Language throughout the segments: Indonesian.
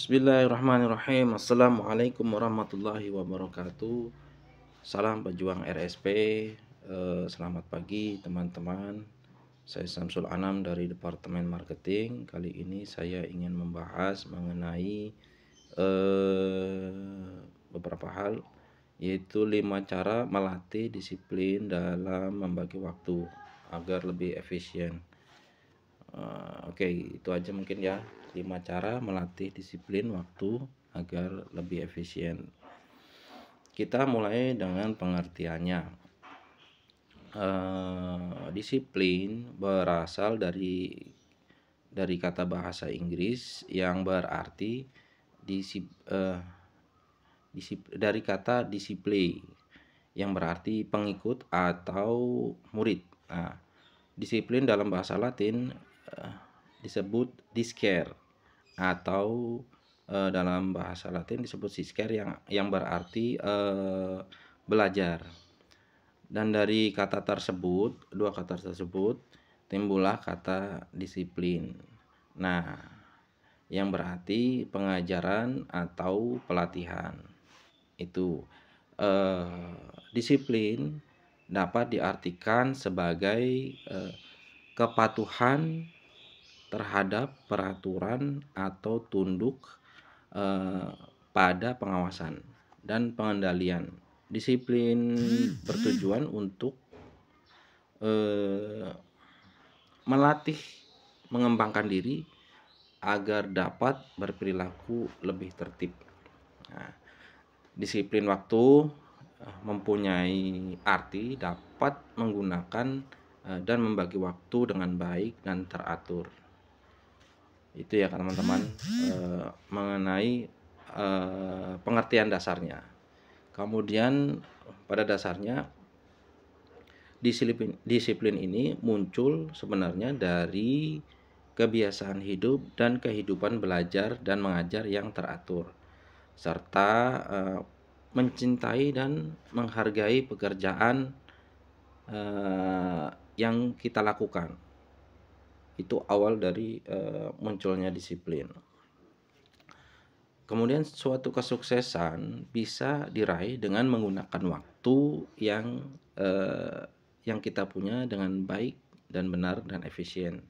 Bismillahirrahmanirrahim Assalamualaikum warahmatullahi wabarakatuh Salam pejuang RSP eh, Selamat pagi teman-teman Saya Samsul Anam dari Departemen Marketing Kali ini saya ingin membahas mengenai eh, Beberapa hal Yaitu lima cara melatih disiplin dalam membagi waktu Agar lebih efisien Eh, oke okay, itu aja mungkin ya 5 cara melatih disiplin waktu agar lebih efisien kita mulai dengan pengertiannya uh, disiplin berasal dari dari kata bahasa Inggris yang berarti disip, uh, disip, dari kata disiplin yang berarti pengikut atau murid. Nah, disiplin dalam bahasa Latin Eh, disebut disker atau uh, dalam bahasa Latin disebut sisker yang yang berarti uh, belajar. Dan dari kata tersebut, dua kata tersebut timbullah kata disiplin. Nah, yang berarti pengajaran atau pelatihan. Itu disiplin dapat diartikan sebagai kepatuhan terhadap peraturan atau tunduk eh, pada pengawasan dan pengendalian. Disiplin bertujuan untuk eh, melatih mengembangkan diri agar dapat berperilaku lebih tertib. Nah, disiplin waktu eh, mempunyai arti dapat menggunakan eh, dan membagi waktu dengan baik dan teratur itu ya teman-teman e, mengenai e, pengertian dasarnya kemudian pada dasarnya disiplin disiplin ini muncul sebenarnya dari kebiasaan hidup dan kehidupan belajar dan mengajar yang teratur serta e, mencintai dan menghargai pekerjaan e, yang kita lakukan itu awal dari uh, munculnya disiplin. Kemudian suatu kesuksesan bisa diraih dengan menggunakan waktu yang uh, yang kita punya dengan baik dan benar dan efisien.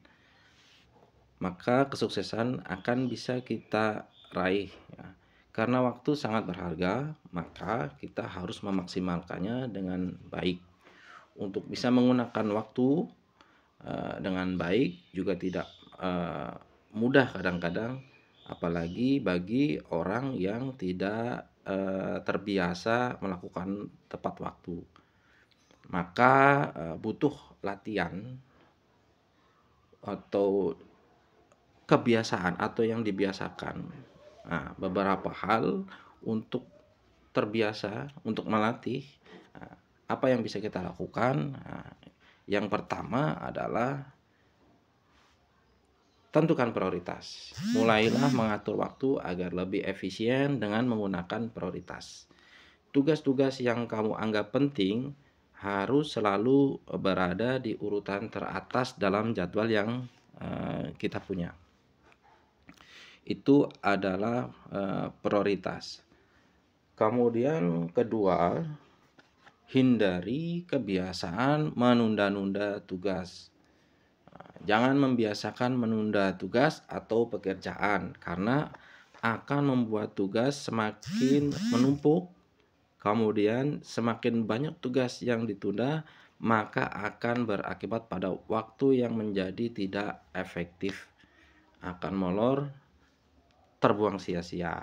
Maka kesuksesan akan bisa kita raih ya. Karena waktu sangat berharga, maka kita harus memaksimalkannya dengan baik. Untuk bisa menggunakan waktu Eh, dengan baik juga tidak uh, mudah kadang-kadang apalagi bagi orang yang tidak uh, terbiasa melakukan tepat waktu maka uh, butuh latihan atau kebiasaan atau yang dibiasakan nah, beberapa hal untuk terbiasa untuk melatih apa yang bisa kita lakukan nah, yang pertama adalah tentukan prioritas. Mulailah mengatur waktu agar lebih efisien dengan menggunakan prioritas. Tugas-tugas yang kamu anggap penting harus selalu berada di urutan teratas dalam jadwal yang uh, kita punya. Itu adalah uh, prioritas. Kemudian kedua, hindari kebiasaan menunda-nunda tugas. Nah, jangan membiasakan menunda tugas atau pekerjaan karena akan membuat tugas semakin menumpuk. Kemudian semakin banyak tugas yang ditunda, maka akan berakibat pada waktu yang menjadi tidak efektif. Akan molor, terbuang sia-sia.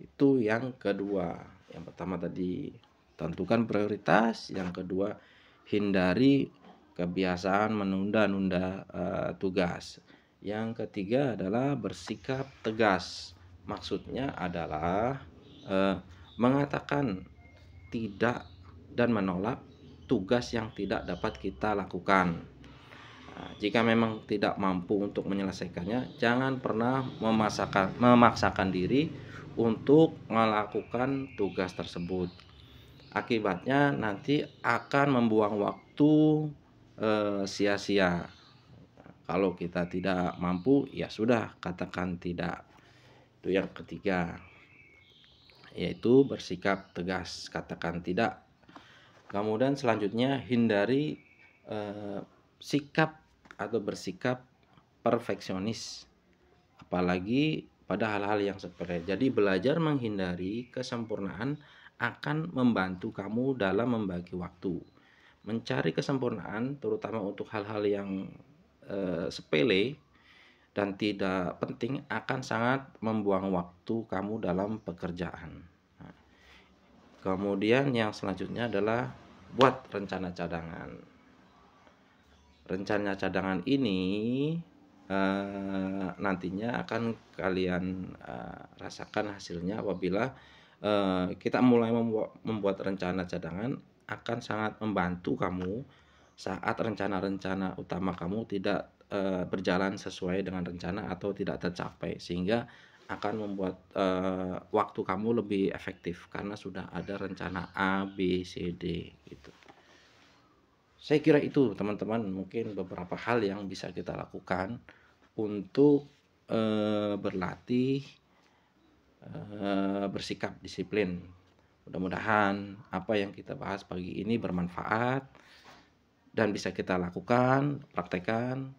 Itu yang kedua. Yang pertama tadi tentukan prioritas yang kedua hindari kebiasaan menunda-nunda uh, tugas yang ketiga adalah bersikap tegas maksudnya adalah uh, mengatakan tidak dan menolak tugas yang tidak dapat kita lakukan nah, jika memang tidak mampu untuk menyelesaikannya, jangan pernah memaksakan, memaksakan diri untuk melakukan tugas tersebut akibatnya nanti akan membuang waktu eh, sia-sia. eh, Kalau kita tidak mampu, ya sudah, katakan tidak. Itu yang ketiga, yaitu bersikap tegas, katakan tidak. Kemudian selanjutnya hindari eh, sikap atau bersikap perfeksionis, apalagi pada hal-hal yang sepele. Jadi belajar menghindari kesempurnaan akan membantu kamu dalam membagi waktu. Mencari kesempurnaan terutama untuk hal-hal yang eh, sepele dan tidak penting akan sangat membuang waktu kamu dalam pekerjaan. Nah, kemudian yang selanjutnya adalah buat rencana cadangan. Rencana cadangan ini eh, nantinya akan kalian eh, rasakan hasilnya apabila Eh, kita mulai membuat, rencana cadangan akan sangat membantu kamu saat rencana-rencana utama kamu tidak eh, berjalan sesuai dengan rencana atau tidak tercapai sehingga akan membuat uh, waktu kamu lebih efektif karena sudah ada rencana A, B, C, D gitu. Saya kira itu teman-teman mungkin beberapa hal yang bisa kita lakukan untuk uh, berlatih Eh, bersikap disiplin. Mudah-mudahan apa yang kita bahas pagi ini bermanfaat dan bisa kita lakukan, praktekkan.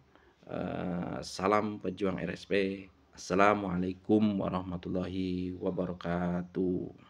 Eh, salam pejuang RSP. Assalamualaikum warahmatullahi wabarakatuh.